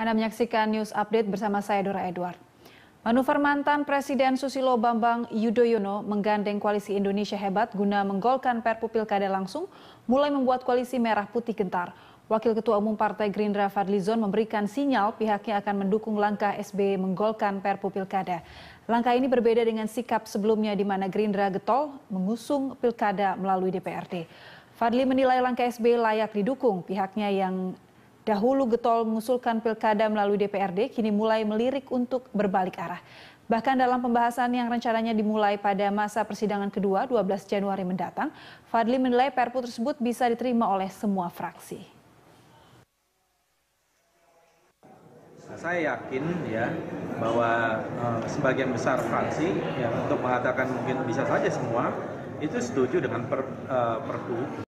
Anda menyaksikan news update bersama saya Dora Edward. Manuver mantan Presiden Susilo Bambang Yudhoyono menggandeng koalisi Indonesia Hebat guna menggolkan Perpu Pilkada langsung, mulai membuat koalisi Merah Putih gentar. Wakil Ketua Umum Partai Gerindra Fadlizon memberikan sinyal pihaknya akan mendukung langkah SBY e menggolkan Perpu Pilkada. Langkah ini berbeda dengan sikap sebelumnya di mana Gerindra getol mengusung Pilkada melalui DPRD. Fadli menilai langkah SBY e layak didukung pihaknya yang Dahulu getol mengusulkan pilkada melalui DPRD, kini mulai melirik untuk berbalik arah. Bahkan dalam pembahasan yang rencananya dimulai pada masa persidangan kedua 12 Januari mendatang, Fadli menilai perpu tersebut bisa diterima oleh semua fraksi. Saya yakin ya bahwa e, sebagian besar fraksi ya untuk mengatakan mungkin bisa saja semua itu setuju dengan per, e, perpu.